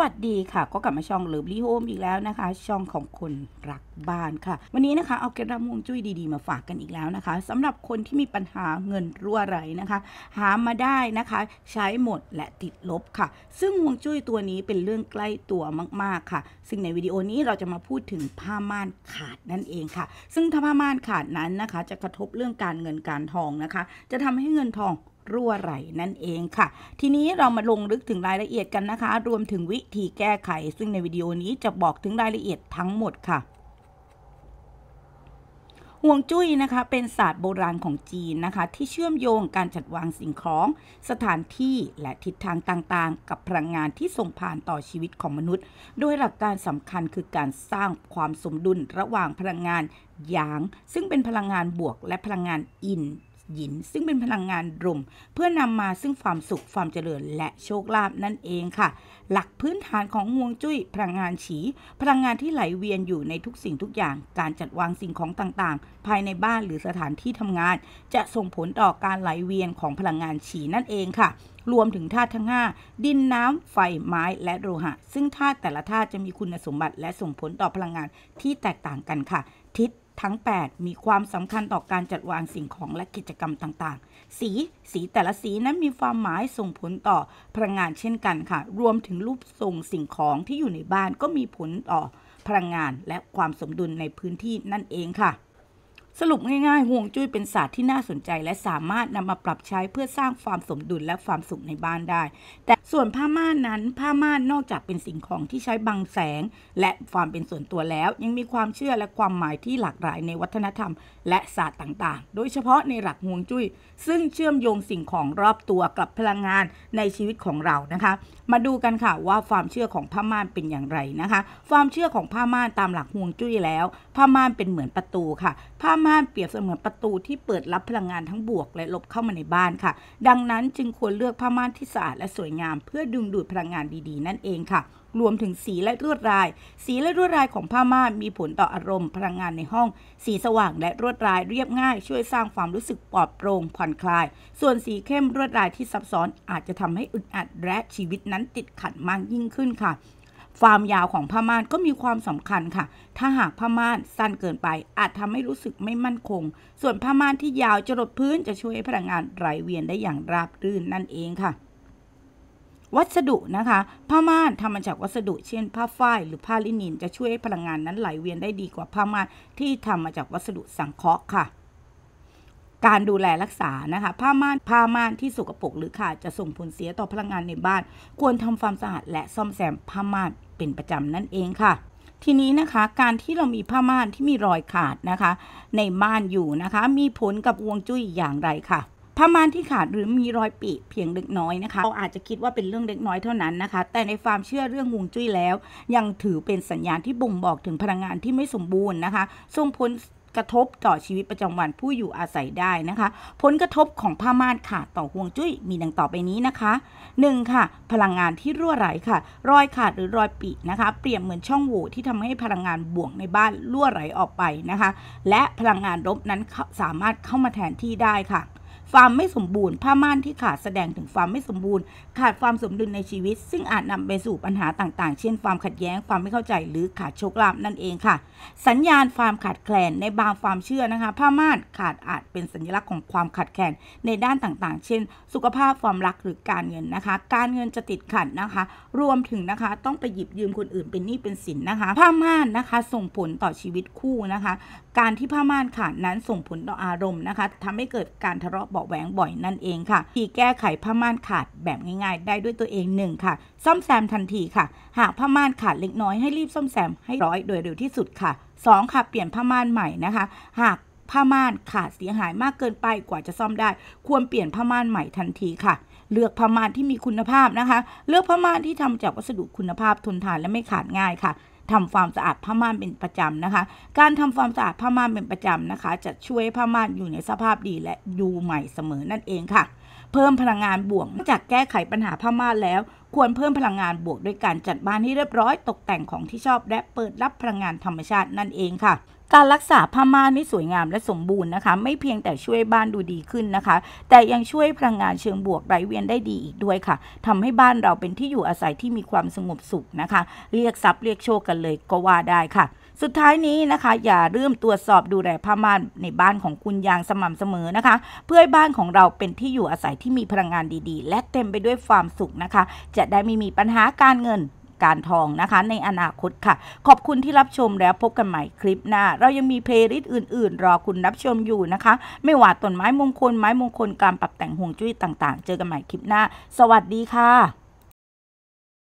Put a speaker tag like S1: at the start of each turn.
S1: วัสดีค่ะ ก็กลับมาช่องเลิฟลี่โฮมอีกแล้วนะคะช่องของคนรักบ้านค่ะ วันนี้นะคะเอาเกล็ดัมวงจุ้ยดีๆมาฝากกันอีกแล้วนะคะ สำหรับคนที่มีปัญหาเงินรั่วไหลนะคะ หามาได้นะคะ ใช้หมดและติดลบค่ะ ซึ่งมวงจุ้ยตัวนี้เป็นเรื่องใกล้ตัวมากๆค่ะ ซึ่งในวิดีโอนี้เราจะมาพูดถึงผ้าม่านขาดนั่นเองค่ะ ซึ่งถ้าผ้าม่านขาดนั้นนะคะ จะกระทบเรื่องการเงินการทองนะคะ จะทำให้เงินทองรั่วไหลนั่นเองค่ะ ทีนี้เรามาลงลึกถึงรายละเอียดกันนะคะ รวมถึงวิธีแก้ไข ซึ่งในวิดีโอนี้จะบอกถึงรายละเอียดทั้งหมดค่ะ ห่วงจุ้ยนะคะ เป็นศาสตร์โบราณของจีนนะคะ ที่เชื่อมโยงการจัดวางสิ่งของ สถานที่และทิศทางต่างๆ กับพลังงานที่ส่งผ่านต่อชีวิตของมนุษย์ โดยหลักการสำคัญคือการสร้างความสมดุลระหว่างพลังงานหยาง ซึ่งเป็นพลังงานบวกและพลังงานอินหยินซึ่งเป็นพลังงานรวมเพื่อนำมาซึ่งความสุขความเจริญ และโชคลาภนั่นเองค่ะ หลักพื้นฐานของงวงจุ้ยพลังงานฉี พลังงานที่ไหลเวียนอยู่ในทุกสิ่งทุกอย่าง การจัดวางสิ่งของต่าง ๆ ภายในบ้านหรือสถานที่ทำงาน จะส่งผลต่อการไหลเวียนของพลังงานฉีนั่นเองค่ะ รวมถึงธาตุทั้ง5ดินน้ำไฟไม้ และโลหะ ซึ่งธาตุแต่ละธาตุจะมีคุณสมบัติ และส่งผลต่อพลังงานที่แตกต่างกันค่ะทิศทั้ง8มีความสำคัญต่อการจัดวางสิ่งของและกิจกรรมต่าง ๆ สี สีแต่ละสีนั้นมีความหมายส่งผลต่อพลังงานเช่นกันค่ะ รวมถึงรูปทรงสิ่งของที่อยู่ในบ้านก็มีผลต่อพลังงานและความสมดุลในพื้นที่นั่นเองค่ะสรุป ง่ายๆห่วงจุ้ยเป็นศาสตร์ที่น่าสนใจ และสามารถนำมาปรับใช้เพื่อสร้างความสมดุลและความสุขในบ้านได้ แต่ส่วนผ้าม่านนั้น ผ้าม่านนอกจากเป็นสิ่งของที่ใช้บังแสง และความเป็นส่วนตัวแล้วยังมีความเชื่อและความหมายที่หลากหลายในวัฒนธรรม และศาสตร์ต่าง ๆ โดยเฉพาะในหลักห่วงจุ้ย ซึ่งเชื่อมโยงสิ่งของรอบตัวกับพลังงานในชีวิตของเรานะคะ มาดูกันค่ะว่าความเชื่อของผ้าม่านเป็นอย่างไรนะคะ ความเชื่อของผ้าม่านตามหลักห่วงจุ้ยแล้ว ผ้าม่านเป็นเหมือนประตูค่ะผ้าม่านเปรียบเสมือนประตูที่เปิดรับพลังงานทั้งบวกและลบเข้ามาในบ้านค่ะ ดังนั้นจึงควรเลือกผ้าม่านที่สะอาดและสวยงามเพื่อดึงดูดพลังงานดีๆ นั่นเองค่ะ รวมถึงสีและลวดลาย สีและลวดลายของผ้าม่านมีผลต่ออารมณ์ พลังงานในห้อง สีสว่างและลวดลายเรียบง่ายช่วยสร้างความรู้สึกปลอดโปร่งผ่อนคลาย ส่วนสีเข้มลวดลายที่ซับซ้อนอาจจะทำให้อึดอัดและชีวิตนั้นติดขัดมากยิ่งขึ้นค่ะความยาวของผ้าม่านก็มีความสำคัญค่ะ ถ้าหากผ้าม่านสั้นเกินไป อาจทำให้รู้สึกไม่มั่นคง ส่วนผ้าม่านที่ยาวจรดพื้นจะช่วยให้พลังงานไหลเวียนได้อย่างราบรื่นนั่นเองค่ะ วัสดุนะคะผ้าม่านทำมาจากวัสดุเช่นผ้าฝ้ายหรือผ้าลินินจะช่วยให้พลังงานนั้นไหลเวียนได้ดีกว่าผ้าม่าน ที่ทำมาจากวัสดุสังเคราะห์ค่ะ การดูแลรักษานะคะผ้าม่านผ้าม่านที่สกปรกหรือขาดจะส่งผลเสียต่อพลังงานในบ้าน ควรทำความสะอาดและซ่อมแซมผ้าม่านเป็นประจำนั่นเองค่ะ ทีนี้นะคะการที่เรามีผ้าม่านที่มีรอยขาดนะคะ ในม่านอยู่นะคะ มีผลกับวงจุ้ยอย่างไรค่ะผ้าม่านที่ขาดหรือมีรอยปีเพียงเล็กน้อยนะคะเราอาจจะคิดว่าเป็นเรื่องเล็กน้อยเท่านั้นนะคะ แต่ในความเชื่อเรื่องวงจุ้ยแล้ว ยังถือเป็นสัญญาณที่บ่งบอกถึงพลังงานที่ไม่สมบูรณ์นะคะส่งผลกระทบต่อชีวิตประจำวันผู้อยู่อาศัยได้นะคะ ผลกระทบของผ้าม่านขาดต่อห่วงจุ้ย มีดังต่อไปนี้นะคะ 1. ค่ะพลังงานที่รั่ว ไหลค่ะ รอยขาดหรือรอย ปิ นะคะ เปรียบ เหมือนช่องโหว่ที่ทำให้พลังงาน บวกในบ้านรั่วไหลออกไปนะคะ และพลังงานลบนั้นสามารถเข้ามาแทนที่ได้ค่ะความไม่สมบูรณ์ผ้าม่านที่ขาดแสดงถึงความไม่สมบูรณ์ ขาดความสมดุลในชีวิต ซึ่งอาจนำไปสู่ปัญหาต่าง ๆ เช่น ความขัดแย้งความไม่เข้าใจ หรือขาดโชคลาภนั่นเองค่ะ สัญญาณความขาดแคลน ในบางความเชื่อนะคะ ผ้าม่านขาดอาจเป็นสัญลักษณ์ของความขาดแคลนในด้านต่างๆ เช่น สุขภาพความรักหรือการเงินนะคะ การเงินจะติดขัดนะคะ รวมถึงนะคะต้องไปหยิบยืมคนอื่นเป็นหนี้เป็นสินนะคะ ผ้าม่านนะคะส่งผลต่อชีวิตคู่นะคะ การที่ผ้าม่านขาดนั้นส่งผลต่ออารมณ์นะคะทำให้เกิดการทะเลาะเบาแหวงบ่อยนั่นเองค่ะ ที่แก้ไขผ้าม่านขาดแบบง่าย ๆ ได้ด้วยตัวเองหนึ่งค่ะ ซ่อมแซมทันทีค่ะ หากผ้าม่านขาดเล็กน้อยให้รีบซ่อมแซมให้ร้อย โดยเร็วที่สุดค่ะ 2 ค่ะ เปลี่ยนผ้าม่านใหม่นะคะ หากผ้าม่านขาดเสียหายมากเกินไปกว่าจะซ่อมได้ ควรเปลี่ยนผ้าม่านใหม่ทันทีค่ะ เลือกผ้าม่านที่มีคุณภาพนะคะ เลือกผ้าม่านที่ทำจากวัสดุคุณภาพทนทานและไม่ขาดง่ายค่ะทำความสะอาดผ้าม่านเป็นประจำนะคะ การทำความสะอาดผ้าม่านเป็นประจำ นะคะ จะช่วยผ้าม่านอยู่ในสภาพดี และดูใหม่เสมอนั่นเองค่ะ เพิ่มพลังงานบวกจากแก้ไขปัญหาผ้าม่านแล้วควรเพิ่มพลังงานบวกด้วยการจัดบ้านให้เรียบร้อย ตกแต่งของที่ชอบ และเปิดรับพลังงานธรรมชาตินั่นเองค่ะการรักษาผ้าม่านใี่สวยงามและสมบูรณ์นะคะ ไม่เพียงแต่ช่วยบ้านดูดีขึ้นนะคะ แต่ยังช่วยพลังงานเชิงบวกไหลเวียนได้ดีอีกด้วยค่ะ ทำให้บ้านเราเป็นที่อยู่อาศัยที่มีความสงบสุขนะคะเรียกทรัพย์เรียกโชคกันเลยก็ว่าได้ค่ะ สุดท้ายนี้นะคะ อย่าลืมตรวจสอบดูแลผ้าม่านในบ้านของคุณอย่างสม่ำเสมอนะคะ เพื่อให้บ้านของเราเป็นที่อยู่อาศัยที่มีพลังงานดีๆ และเต็มไปด้วยความสุขนะคะ จะได้ไม่มีปัญหาการเงินการทองนะคะ ในอนาคตค่ะ ขอบคุณที่รับชมแล้วพบกันใหม่คลิปหน้า เรายังมีเพลย์ลิสต์อื่นๆ รอคุณรับชมอยู่นะคะ ไม่ว่าต้นไม้มงคลไม้มงคลการปรับแต่งห่วงจุ้ยต่างๆ เจอกันใหม่คลิปหน้า สวัสดีค่ะ